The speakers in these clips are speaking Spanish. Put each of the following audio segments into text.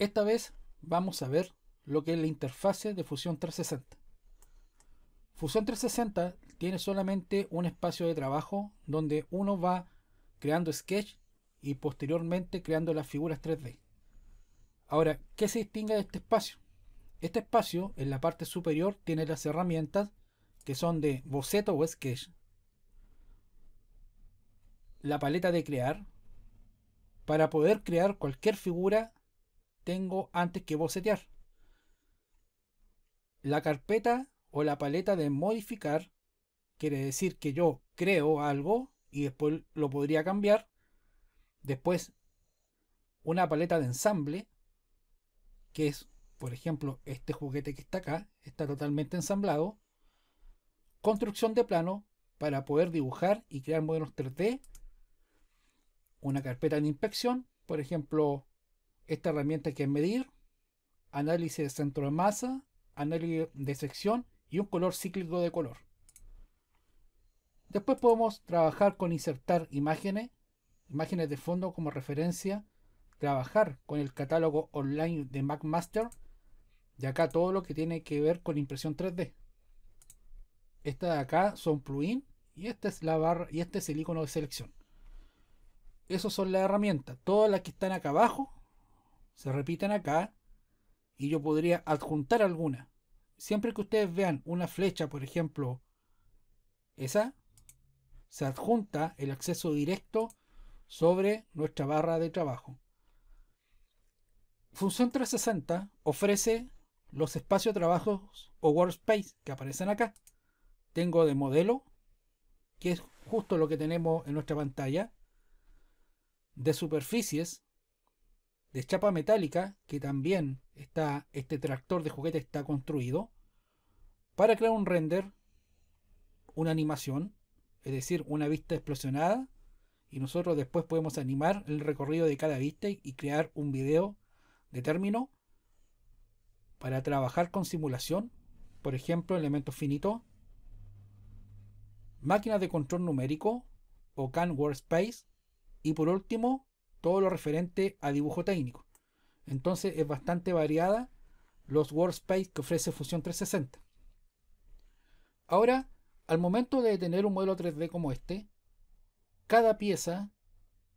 Esta vez vamos a ver lo que es la interfase de fusión 360. fusión 360 tiene solamente un espacio de trabajo donde uno va creando sketch y posteriormente creando las figuras 3D. Ahora, ¿qué se distingue de este espacio? Este espacio en la parte superior tiene las herramientas que son de boceto o sketch, la paleta de crear, para poder crear cualquier figura tengo antes que bocetear. La carpeta o la paleta de modificar quiere decir que yo creo algo y después lo podría cambiar. Después, una paleta de ensamble, que es, por ejemplo, este juguete que está acá, está totalmente ensamblado. Construcción de plano para poder dibujar y crear modelos 3D. Una carpeta de inspección, por ejemplo, esta herramienta que es medir, análisis de centro de masa, análisis de sección y un color cíclico de color. Después podemos trabajar con insertar imágenes, imágenes de fondo como referencia, trabajar con el catálogo online de MacMaster de acá todo lo que tiene que ver con impresión 3D. Esta de acá son plugin y esta es la barra y este es el icono de selección. Esas son las herramientas. Todas las que están acá abajo se repiten acá y yo podría adjuntar alguna. Siempre que ustedes vean una flecha, por ejemplo, esa, se adjunta el acceso directo sobre nuestra barra de trabajo. Función 360 ofrece los espacios de trabajo o workspace que aparecen acá. Tengo de modelo, que es justo lo que tenemos en nuestra pantalla, de superficies, de chapa metálica, que también está, este tractor de juguete está construido, para crear un render, una animación, es decir, una vista explosionada, y nosotros después podemos animar el recorrido de cada vista y crear un video de término para trabajar con simulación, por ejemplo, elementos finitos, máquinas de control numérico o CAN Workspace, y por último, todo lo referente a dibujo técnico. Entonces es bastante variada los workspace que ofrece Fusion 360. Ahora, al momento de tener un modelo 3D como este, cada pieza,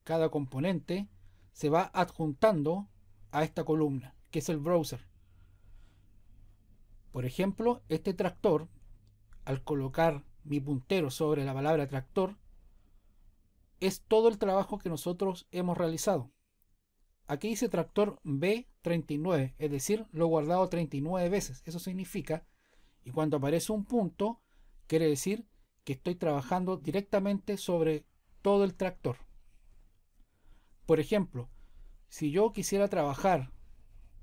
cada componente, se va adjuntando a esta columna, que es el browser. Por ejemplo, este tractor, al colocar mi puntero sobre la palabra tractor, es todo el trabajo que nosotros hemos realizado. Aquí dice tractor B39, es decir, lo he guardado 39 veces. Eso significa, y cuando aparece un punto, quiere decir que estoy trabajando directamente sobre todo el tractor. Por ejemplo, si yo quisiera trabajar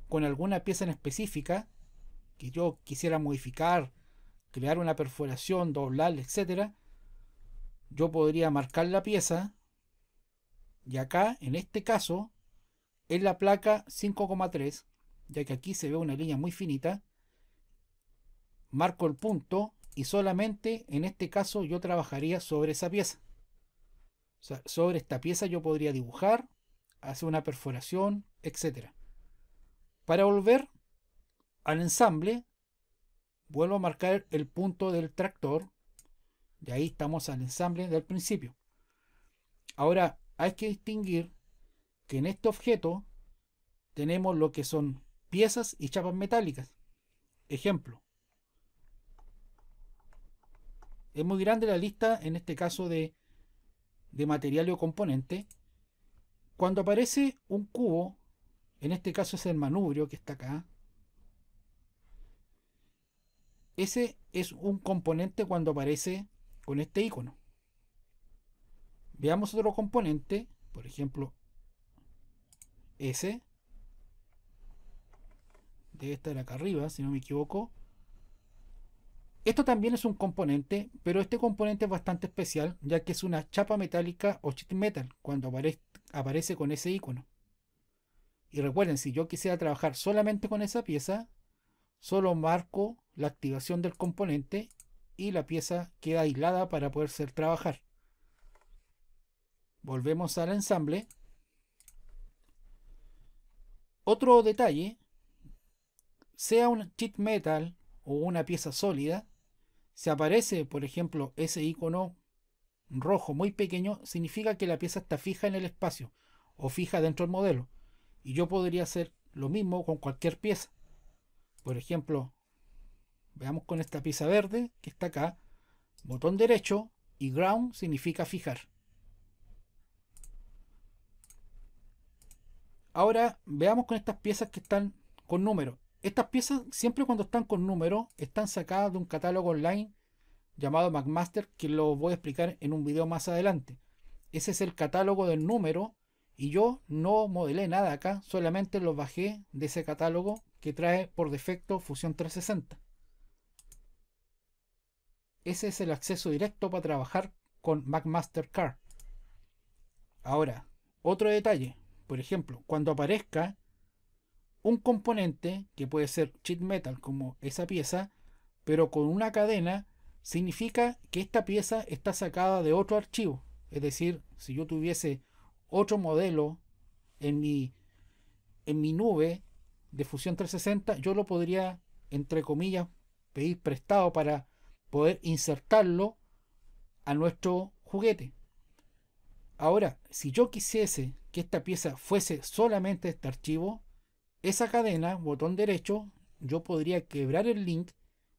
con alguna pieza en específica, que yo quisiera modificar, crear una perforación, doblar, etcétera, yo podría marcar la pieza y acá, en este caso, en la placa 5,3, ya que aquí se ve una línea muy finita, marco el punto y solamente en este caso yo trabajaría sobre esa pieza. O sea, sobre esta pieza yo podría dibujar, hacer una perforación, etc. Para volver al ensamble, vuelvo a marcar el punto del tractor de ahí estamos al ensamble del principio. Ahora, hay que distinguir que en este objeto tenemos lo que son piezas y chapas metálicas. Ejemplo. Es muy grande la lista en este caso de, de material o componente. Cuando aparece un cubo, en este caso es el manubrio que está acá, ese es un componente cuando aparece con este icono. Veamos otro componente, por ejemplo, S. Debe estar acá arriba, si no me equivoco. Esto también es un componente, pero este componente es bastante especial, ya que es una chapa metálica o sheet metal cuando aparece con ese icono. Y recuerden, si yo quisiera trabajar solamente con esa pieza, solo marco la activación del componente y la pieza queda aislada para poder ser trabajar. Volvemos al ensamble. Otro detalle, sea un sheet metal o una pieza sólida, si aparece, por ejemplo, ese icono rojo muy pequeño, significa que la pieza está fija en el espacio o fija dentro del modelo. Y yo podría hacer lo mismo con cualquier pieza. Por ejemplo, Veamos con esta pieza verde que está acá. Botón derecho y ground significa fijar. Ahora veamos con estas piezas que están con número. Estas piezas siempre cuando están con número están sacadas de un catálogo online llamado McMaster que lo voy a explicar en un video más adelante. Ese es el catálogo del número y yo no modelé nada acá, solamente los bajé de ese catálogo que trae por defecto Fusion 360 ese es el acceso directo para trabajar con McMaster Card. Ahora, otro detalle, por ejemplo, cuando aparezca un componente que puede ser cheat metal como esa pieza, pero con una cadena, significa que esta pieza está sacada de otro archivo. Es decir, si yo tuviese otro modelo en mi, en mi nube de Fusión 360, yo lo podría, entre comillas, pedir prestado para poder insertarlo a nuestro juguete. Ahora, si yo quisiese que esta pieza fuese solamente este archivo, esa cadena, botón derecho, yo podría quebrar el link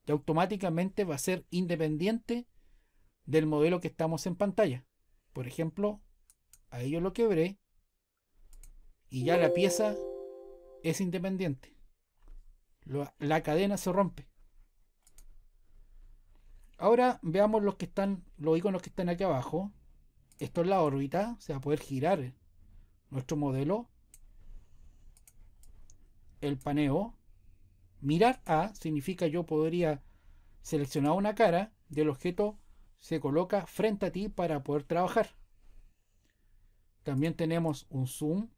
y automáticamente va a ser independiente del modelo que estamos en pantalla. Por ejemplo, ahí yo lo quebré y ya la pieza es independiente. La, la cadena se rompe. Ahora veamos los que están, los iconos que están aquí abajo. Esto es la órbita, se va a poder girar nuestro modelo. El paneo. Mirar a significa yo podría seleccionar una cara del objeto se coloca frente a ti para poder trabajar. También tenemos un zoom.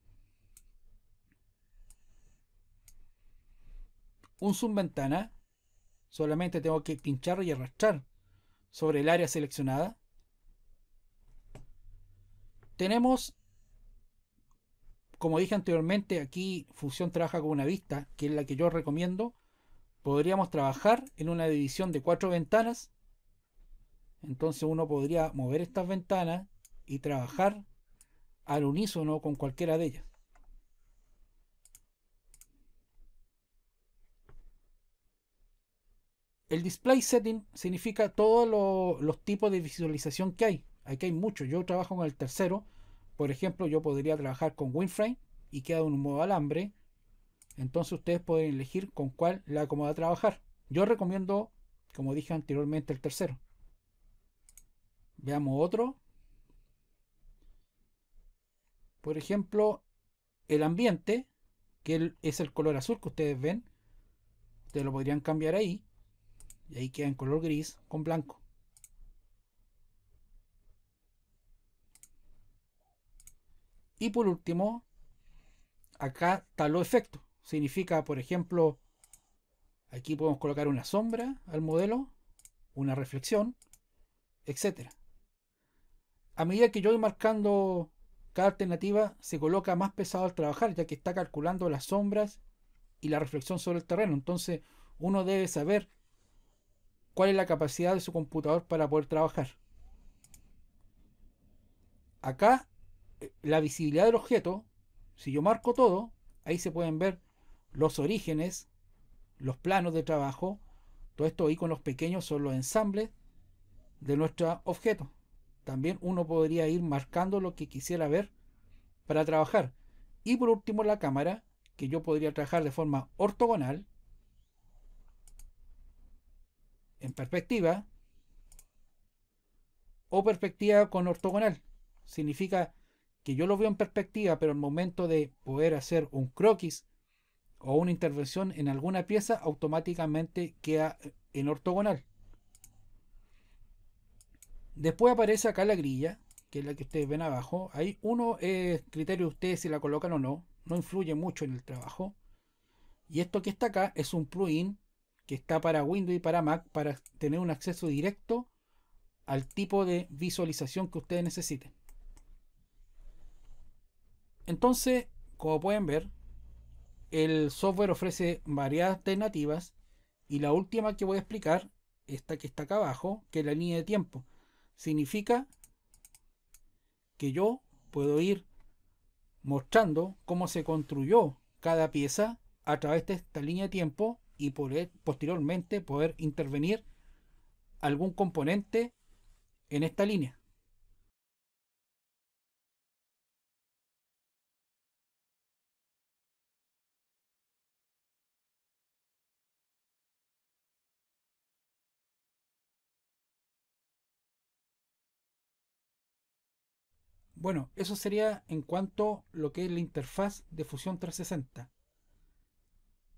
Un zoom ventana Solamente tengo que pinchar y arrastrar sobre el área seleccionada. Tenemos, como dije anteriormente, aquí Fusión trabaja con una vista, que es la que yo recomiendo. Podríamos trabajar en una división de cuatro ventanas. Entonces uno podría mover estas ventanas y trabajar al unísono con cualquiera de ellas. El display setting significa todos los tipos de visualización que hay. Aquí hay muchos. Yo trabajo con el tercero. Por ejemplo, yo podría trabajar con WinFrame y queda en un modo alambre. Entonces ustedes pueden elegir con cuál la acomoda trabajar. Yo recomiendo, como dije anteriormente, el tercero. Veamos otro. Por ejemplo, el ambiente, que es el color azul que ustedes ven. Ustedes lo podrían cambiar ahí. Y ahí queda en color gris con blanco. Y por último, acá está lo efecto. Significa, por ejemplo, aquí podemos colocar una sombra al modelo, una reflexión, etc. A medida que yo voy marcando cada alternativa, se coloca más pesado al trabajar, ya que está calculando las sombras y la reflexión sobre el terreno. Entonces, uno debe saber cuál es la capacidad de su computador para poder trabajar. Acá, eh, la visibilidad del objeto, si yo marco todo, ahí se pueden ver los orígenes, los planos de trabajo, Todo esto todos con los pequeños son los ensambles de nuestro objeto. También uno podría ir marcando lo que quisiera ver para trabajar. Y por último la cámara, que yo podría trabajar de forma ortogonal, en perspectiva o perspectiva con ortogonal. Significa que yo lo veo en perspectiva, pero al momento de poder hacer un croquis o una intervención en alguna pieza, automáticamente queda en ortogonal. Después aparece acá la grilla, que es la que ustedes ven abajo. hay uno es eh, criterio de ustedes si la colocan o no. No influye mucho en el trabajo. Y esto que está acá es un plugin que está para Windows y para Mac para tener un acceso directo al tipo de visualización que ustedes necesiten. Entonces, como pueden ver, el software ofrece varias alternativas y la última que voy a explicar, esta que está acá abajo, que es la línea de tiempo. Significa que yo puedo ir mostrando cómo se construyó cada pieza a través de esta línea de tiempo y poder, posteriormente poder intervenir algún componente en esta línea. Bueno, eso sería en cuanto a lo que es la interfaz de Fusión 360.